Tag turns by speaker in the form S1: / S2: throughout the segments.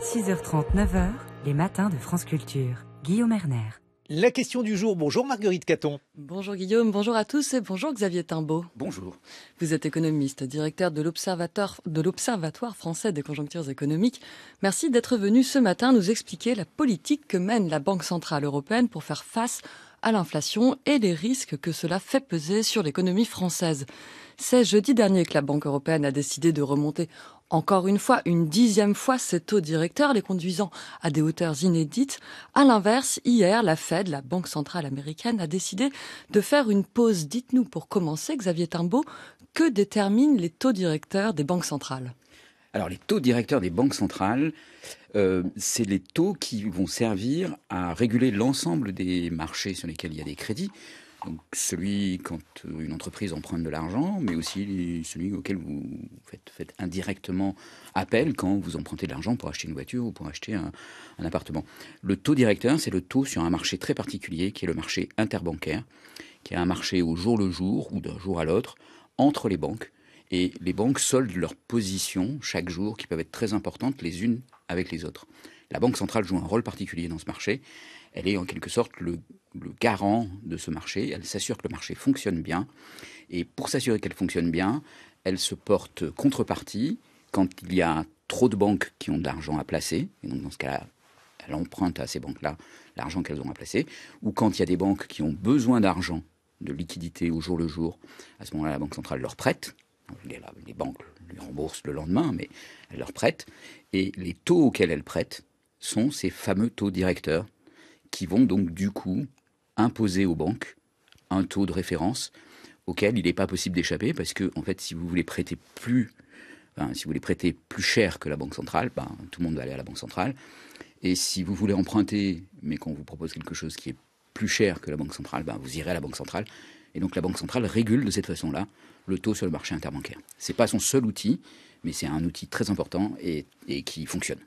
S1: 6h30, 9h, les matins de France Culture. Guillaume Erner. La question du jour. Bonjour Marguerite Caton. Bonjour Guillaume, bonjour à tous et bonjour Xavier Timbaud. Bonjour. Vous êtes économiste, directeur de l'Observatoire français des conjonctures économiques. Merci d'être venu ce matin nous expliquer la politique que mène la Banque centrale européenne pour faire face à l'inflation et les risques que cela fait peser sur l'économie française. C'est jeudi dernier que la Banque européenne a décidé de remonter encore une fois, une dixième fois ces taux directeurs, les conduisant à des hauteurs inédites. À l'inverse, hier, la Fed, la Banque centrale américaine, a décidé de faire une pause. Dites-nous pour commencer, Xavier Timbaud, que déterminent les taux directeurs des banques centrales
S2: alors les taux directeurs des banques centrales, euh, c'est les taux qui vont servir à réguler l'ensemble des marchés sur lesquels il y a des crédits. Donc celui quand une entreprise emprunte de l'argent, mais aussi celui auquel vous faites, faites, indirectement appel quand vous empruntez de l'argent pour acheter une voiture ou pour acheter un, un appartement. Le taux directeur, c'est le taux sur un marché très particulier qui est le marché interbancaire, qui est un marché au jour le jour ou d'un jour à l'autre entre les banques. Et les banques soldent leurs positions chaque jour qui peuvent être très importantes les unes avec les autres. La Banque centrale joue un rôle particulier dans ce marché. Elle est en quelque sorte le, garant de ce marché. Elle s'assure que le marché fonctionne bien. Et pour s'assurer qu'elle fonctionne bien, elle se porte contrepartie quand il y a trop de banques qui ont d'argent à placer. Et donc dans ce cas-là, elle emprunte à ces banques-là l'argent qu'elles ont à placer. Ou quand il y a des banques qui ont besoin d'argent, de liquidité au jour le jour, à ce moment-là, la Banque centrale leur prête. Les, les banques lui remboursent le lendemain, mais elle leur prête. Et les taux auxquels elle prête sont ces fameux taux directeurs qui vont donc du coup imposer aux banques un taux de référence auquel il n'est pas possible d'échapper parce que, en fait, si vous voulez prêter plus, si vous voulez prêter plus cher que la banque centrale, ben, tout le monde va aller à la banque centrale. Et si vous voulez emprunter, mais qu'on vous propose quelque chose qui est plus cher que la banque centrale, ben, vous irez à la banque centrale. Et donc la banque centrale régule de cette façon-là le taux sur le marché interbancaire. C'est pas son seul outil, mais c'est un outil très important et qui fonctionne.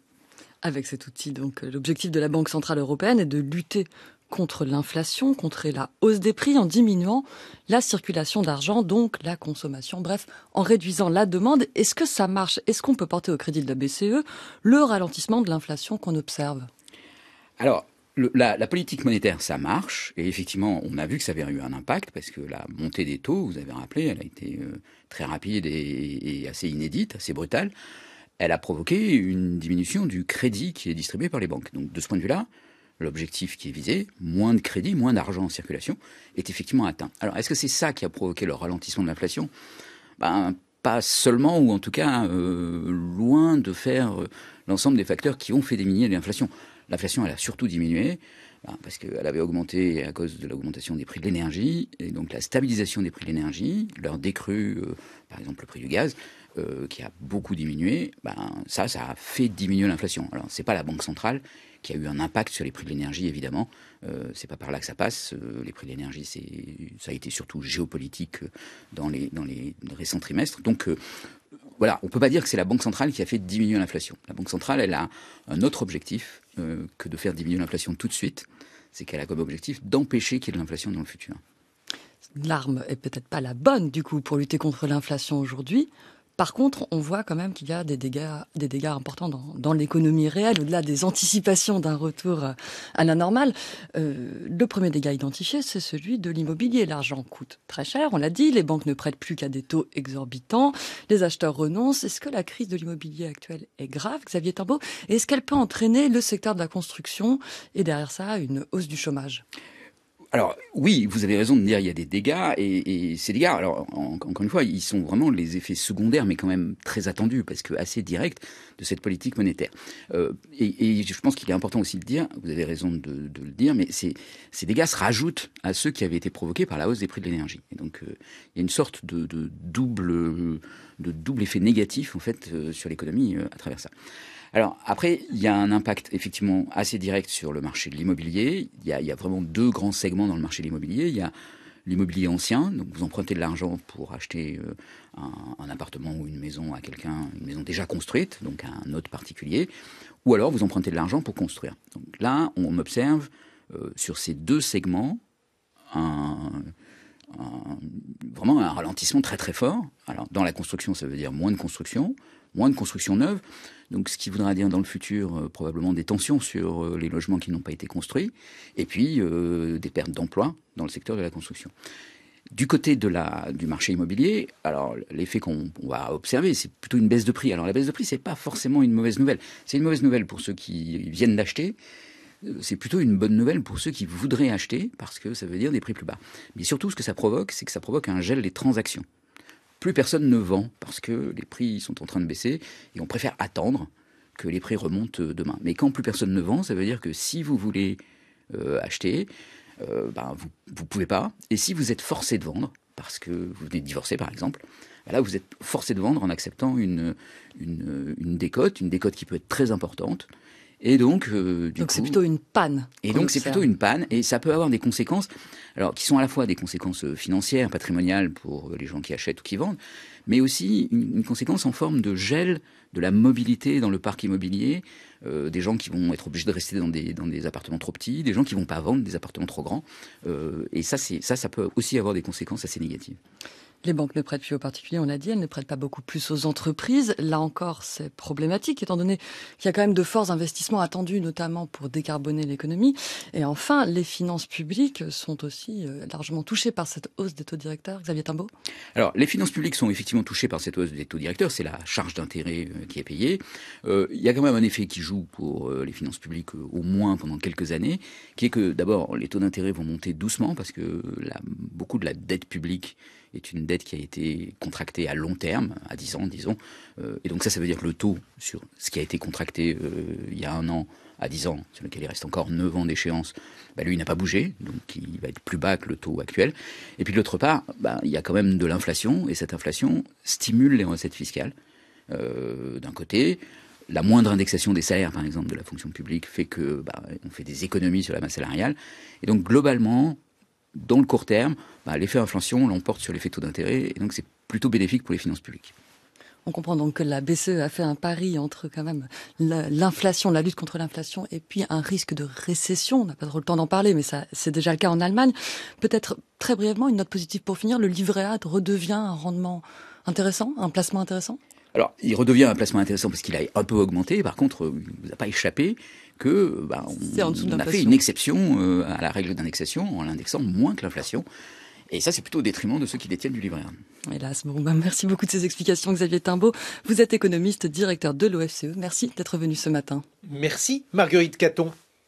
S1: Avec cet outil, donc, euh, l'objectif de la Banque Centrale Européenne est de lutter contre l'inflation, contre la hausse des prix en diminuant la circulation d'argent, donc la consommation, bref, en réduisant la demande. Est-ce que ça marche Est-ce qu'on peut porter au crédit de la BCE le ralentissement de l'inflation qu'on observe
S2: Alors, la, politique monétaire, ça marche, et effectivement, on a vu que ça avait eu un impact, parce que la montée des taux, vous avez rappelé, elle a été euh, très rapide et assez inédite, assez brutale elle a provoqué une diminution du crédit qui est distribué par les banques. Donc de ce point de vue-là, l'objectif qui est visé, moins de crédit, moins d'argent en circulation, est effectivement atteint. Alors est-ce que c'est ça qui a provoqué le ralentissement de l'inflation ben, Pas seulement, ou en tout cas euh, loin de faire l'ensemble des facteurs qui ont fait diminuer l'inflation. L'inflation, elle a surtout diminué bah, parce qu'elle avait augmenté à cause de l'augmentation des prix de l'énergie, et donc la stabilisation des prix de l'énergie, leur décrue, euh, par exemple le prix du gaz, euh, qui a beaucoup diminué, ben, ça, ça a fait diminuer l'inflation. Alors, ce n'est pas la Banque centrale qui a eu un impact sur les prix de l'énergie, évidemment. Euh, c'est pas par là que ça passe. les prix de l'énergie, ça a été surtout géopolitique dans les, dans les récents trimestres. Donc, voilà, on ne peut pas dire que c'est la Banque centrale qui a fait diminuer l'inflation. La Banque centrale, elle a un autre objectif euh, que de faire diminuer l'inflation tout de suite. C'est qu'elle a comme objectif d'empêcher qu'il y ait de l'inflation dans le futur
S1: l'arme est peut-être pas la bonne du coup pour lutter contre l'inflation aujourd'hui. Par contre, on voit quand même qu'il y a des dégâts, des dégâts importants dans, l'économie réelle, au-delà des anticipations d'un retour à la normale. Euh, le premier dégât identifié, c'est celui de l'immobilier. L'argent coûte très cher, on l'a dit, les banques ne prêtent plus qu'à des taux exorbitants, les acheteurs renoncent. Est-ce que la crise de l'immobilier actuelle est grave, Xavier Tambo Est-ce qu'elle peut entraîner le secteur de la construction et derrière ça, une hausse du chômage
S2: alors oui, vous avez raison de dire il y a des dégâts et, et ces dégâts, alors encore une fois, ils sont vraiment les effets secondaires, mais quand même très attendus parce que assez directs de cette politique monétaire. Euh, et, je pense qu'il est important aussi de dire, vous avez raison de, le dire, mais ces, dégâts se rajoutent à ceux qui avaient été provoqués par la hausse des prix de l'énergie. Et donc euh, il y a une sorte de, de double de double effet négatif en fait euh, sur l'économie à travers ça. Alors après, il y a un impact effectivement assez direct sur le marché de l'immobilier. Il y, a, vraiment deux grands segments dans le marché de l'immobilier. Il y a l'immobilier ancien, donc vous empruntez de l'argent pour acheter euh, un, appartement ou une maison à quelqu'un, une maison déjà construite, donc à un autre particulier, ou alors vous empruntez de l'argent pour construire. Donc là, on observe euh, sur ces deux segments un, vraiment un ralentissement très très fort. Alors dans la construction, ça veut dire moins de construction, moins de construction neuve. Donc, ce qui voudra dire dans le futur euh, probablement des tensions sur euh, les logements qui n'ont pas été construits, et puis euh, des pertes d'emplois dans le secteur de la construction. Du côté de la, du marché immobilier, alors l'effet qu'on va observer, c'est plutôt une baisse de prix. Alors la baisse de prix, c'est pas forcément une mauvaise nouvelle. C'est une mauvaise nouvelle pour ceux qui viennent d'acheter. C'est plutôt une bonne nouvelle pour ceux qui voudraient acheter parce que ça veut dire des prix plus bas. Mais surtout, ce que ça provoque, c'est que ça provoque un gel des transactions plus personne ne vend parce que les prix sont en train de baisser et on préfère attendre que les prix remontent euh, demain. Mais quand plus personne ne vend, ça veut dire que si vous voulez euh, acheter, euh, ben vous ne pouvez pas. Et si vous êtes forcé de vendre, parce que vous venez de divorcer par exemple, ben là vous êtes forcé de vendre en acceptant une décote, une décote qui peut être très importante. Et donc, euh, c'est plutôt une
S1: panne. Et donc c'est plutôt une
S2: panne, et ça peut avoir des conséquences, alors qui sont à la fois des conséquences euh, financières, patrimoniales pour euh, les gens qui achètent ou qui vendent, mais aussi une, conséquence en forme de gel de la mobilité dans le parc immobilier, des gens qui vont être obligés de rester dans des, appartements trop petits, des gens qui vont pas vendre des appartements trop grands, et ça, ça peut aussi avoir des conséquences assez négatives.
S1: Les banques ne prêtent plus aux particuliers, on l'a dit, elles ne prêtent pas beaucoup plus aux entreprises. Là encore, c'est problématique, étant donné qu'il y a quand même de forts investissements attendus, notamment pour décarboner l'économie. Et enfin, les finances publiques sont aussi euh, largement touchées par cette hausse des taux directeurs. Xavier Timbaud
S2: Alors, les finances publiques sont effectivement touchées par cette hausse des taux directeurs, c'est la charge d'intérêt euh, qui est payée. Euh, il y a quand même un effet qui joue pour les finances publiques, au moins pendant quelques années, qui est que d'abord, les taux d'intérêt vont monter doucement, parce que beaucoup de la dette publique est une dette qui a été contractée à long terme, à 10 ans, disons. Euh, et donc ça, ça veut dire que le taux sur ce qui a été contracté euh, il y a un an à 10 ans, sur lequel il reste encore 9 ans d'échéance, bah, lui, il n'a pas bougé, donc il va être plus bas que le taux actuel. Et puis de l'autre part, bah, il y a quand même de l'inflation, et cette inflation stimule les recettes fiscales, euh, d'un côté la moindre indexation des salaires, par exemple, de la fonction publique, fait que bah, on fait des économies sur la masse salariale. Et donc globalement, dans le court terme, bah, l'effet inflation l'emporte sur l'effet taux d'intérêt, et donc c'est plutôt bénéfique pour les finances publiques.
S1: On comprend donc que la BCE a fait un pari entre quand même l'inflation, la lutte contre l'inflation et puis un risque de récession. On n'a pas trop le temps d'en parler, mais ça, c'est déjà le cas en Allemagne. Peut-être très brièvement, une note positive pour finir. Le livret A redevient un rendement intéressant, un placement intéressant?
S2: Alors, il redevient un placement intéressant parce qu'il a un peu augmenté. Par contre, il ne vous a pas échappé que bah, on, a fait une exception euh, à la règle d'indexation en l'indexant moins que l'inflation. Et ça, c'est plutôt au détriment de ceux qui détiennent du livret
S1: Hélas, bon, bah, merci beaucoup de ces explications, Xavier Timbaud. Vous êtes économiste, directeur de l'OFCE. Merci d'être venu ce matin. Merci, Marguerite Caton.